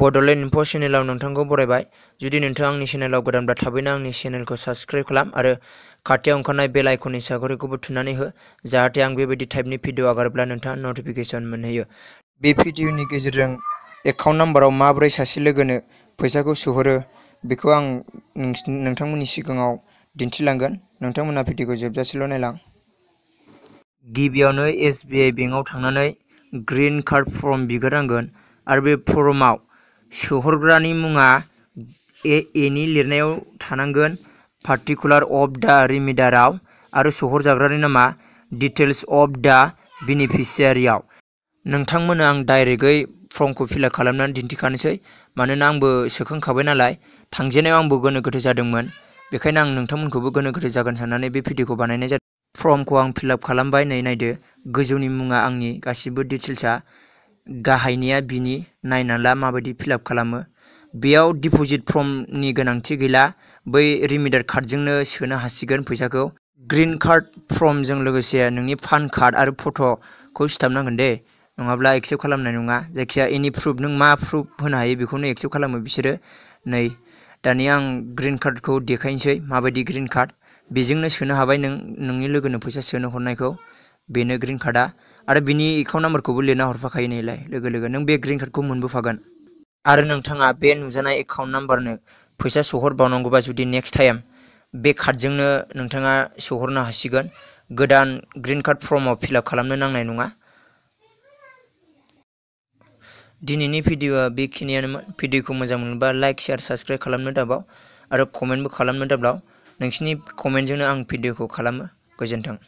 Bodoland enough' चेनेलाव नोंथांखौ बरायबाय जुदि नोंथाङा आंनि चेनेलाव गोदानब्ला थाबैनो आंनि चेनेलखौ साबस्क्राइब खालाम आरो खाथियाव ओंखारनाय बेल आइकननि साखरिखौबो थुनानै हो जाहाथे आं बेबायदि टाइपनि भिडिअ हगारोब्ला नोंथाङा नटिफिकेसन मोनहैयो बे भिडिअनि गेजेरजों एकाउन्ट नाम्बाराव माबोरै सासे लोगोनो फैसाखौ सोहरो बेखौ आं नोंथांमोननि सिगाङाव दिन्थिलांगोन नोंथांमोना भिडिअखौ जोबजासेल' नायलां गिबियावनो एस बि आइ बेंकआव थांनानै ग्रीन कार्ड फर्म बिगोरनांगोन आरो बे फर्मआव सोहरग्रानि मुङा एनि लिरनायाव थानांगोन पार्टिकुलार अफ दा रिमिडाराव आरो सोहरजाग्रानि नामा डिटेल्स अफ दा बेनिफिसियारियाव नोंथांमोननो आं डाइरेक्टयै फर्मखौ फिलआप खालामनानै दिन्थिखानोसै मानोना आंबो सोखांखाबाय नालाय थांजेनायाव आंबो गोनो गोथो जादोंमोन बेखायनो आं नोंथांमोनखौबो गोनो गोथो जागोन साननानै बे भिडिअखौ बानायनाय जादों फर्मखौ आं फिलआप खालामबाय नै नायदो गोजौनि मुङा आंनि गासिबो डिटेल्सआ गाहायनिया बिनि नायना ला माबायदि फिलाप खालामो बेयाव डिप'जिट फर्मनि गोनांथि गैला बै रिमिटार कार्डजोंनो सोनो हासिगोन फैसाखौ ग्रिन कार्ड फर्मजों लोगोसे नोंनि पान कार्ड आरो फट'खौ सिथाबनांगोन दे नङाब्ला एक्सेप्ट खालामनाय नङा जायखिजाया एनि प्रुफ नों मा प्रुफ होनो हायो बेखौनो एक्सेप्ट खालामो बिसोरो नै दानिया आं ग्रिन कार्डखौ देखायनोसै माबायदि ग्रिन कार्ड बेजोंनो सोनो हाबाय नों नोंनि लोगोनो फैसा सोनो हरनायखौ बेनो ग्रिन और आरो एकाउंट नम्बर को लिरना हरफाखायो नैलाय लोगो लोगो नों बे ग्रिन कार्डखौ मोनबोफागोन आरो नोंथाङा बे नुजानाय एकाउन्ट नाम्बारनो फैसा सोहरबावनांगौबा जुदि नेक्स्ट टाइम बे कार्डजोंनो नोंथाङा सोहरनो हासिगोन गोदान ग्रिन कार्ड फर्मआव फिलआप खालामनो नांनाय नङा दिनैनि भिडिअआ बेखिनियानोमोन भिडिअखौ मोजां मोनोबा लाइक शेयार साबसक्राइब खालामनो दाबाव आरो कमेन्टबो खालामनो दाब्लाव नोंसिनि कमेन्टजोंनो आं भिडिअखौ खालामो गोजोन्थों